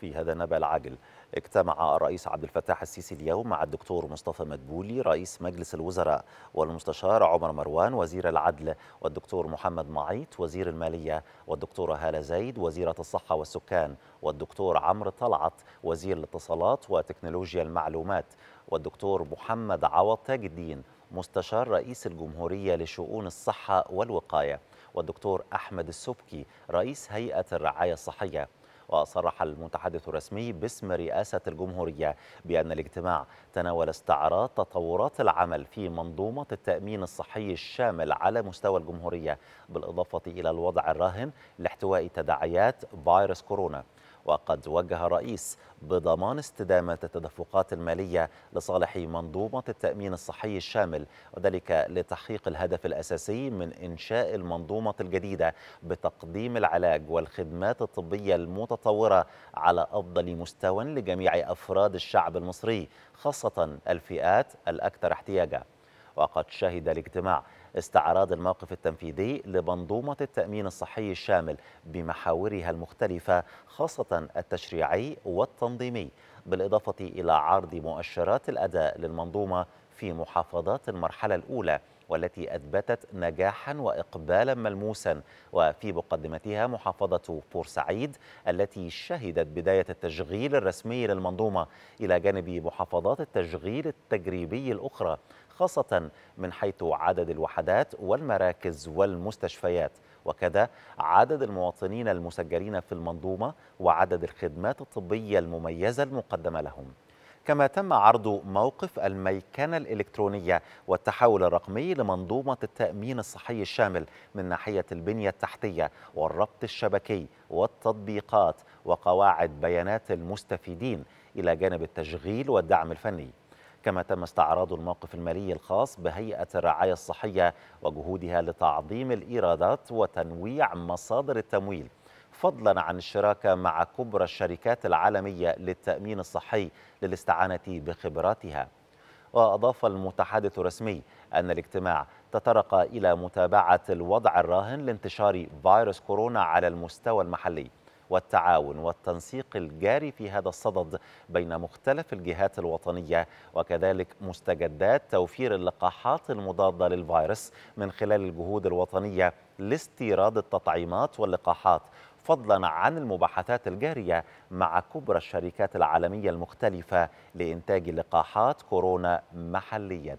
في هذا نبأ العاجل اجتمع الرئيس عبد الفتاح السيسي اليوم مع الدكتور مصطفى مدبولي رئيس مجلس الوزراء والمستشار عمر مروان وزير العدل والدكتور محمد معيط وزير المالية والدكتورة هالة زيد وزيرة الصحة والسكان والدكتور عمرو طلعت وزير الاتصالات وتكنولوجيا المعلومات والدكتور محمد عوض تاج الدين مستشار رئيس الجمهورية لشؤون الصحة والوقاية والدكتور أحمد السبكي رئيس هيئة الرعاية الصحية وصرح المتحدث الرسمي باسم رئاسة الجمهورية بأن الاجتماع تناول استعراض تطورات العمل في منظومة التأمين الصحي الشامل على مستوى الجمهورية بالإضافة إلى الوضع الراهن لاحتواء تداعيات فيروس كورونا وقد وجه الرئيس بضمان استدامة التدفقات المالية لصالح منظومة التأمين الصحي الشامل وذلك لتحقيق الهدف الأساسي من إنشاء المنظومة الجديدة بتقديم العلاج والخدمات الطبية المتطورة على أفضل مستوى لجميع أفراد الشعب المصري خاصة الفئات الأكثر احتياجاً وقد شهد الاجتماع استعراض الموقف التنفيذي لمنظومة التأمين الصحي الشامل بمحاورها المختلفة خاصة التشريعي والتنظيمي بالإضافة إلى عرض مؤشرات الأداء للمنظومة في محافظات المرحلة الأولى والتي أثبتت نجاحا وإقبالا ملموسا وفي مقدمتها محافظة بورسعيد التي شهدت بداية التشغيل الرسمي للمنظومة إلى جانب محافظات التشغيل التجريبي الأخرى خاصة من حيث عدد الوحدات والمراكز والمستشفيات وكذا عدد المواطنين المسجلين في المنظومة وعدد الخدمات الطبية المميزة المقدمة لهم كما تم عرض موقف الميكنة الإلكترونية والتحول الرقمي لمنظومة التأمين الصحي الشامل من ناحية البنية التحتية والربط الشبكي والتطبيقات وقواعد بيانات المستفيدين إلى جانب التشغيل والدعم الفني كما تم استعراض الموقف المالي الخاص بهيئة الرعاية الصحية وجهودها لتعظيم الإيرادات وتنويع مصادر التمويل فضلا عن الشراكة مع كبرى الشركات العالمية للتأمين الصحي للاستعانة بخبراتها وأضاف المتحدث الرسمي أن الاجتماع تطرق إلى متابعة الوضع الراهن لانتشار فيروس كورونا على المستوى المحلي والتعاون والتنسيق الجاري في هذا الصدد بين مختلف الجهات الوطنية وكذلك مستجدات توفير اللقاحات المضادة للفيروس من خلال الجهود الوطنية لاستيراد التطعيمات واللقاحات فضلا عن المباحثات الجارية مع كبرى الشركات العالمية المختلفة لإنتاج لقاحات كورونا محلياً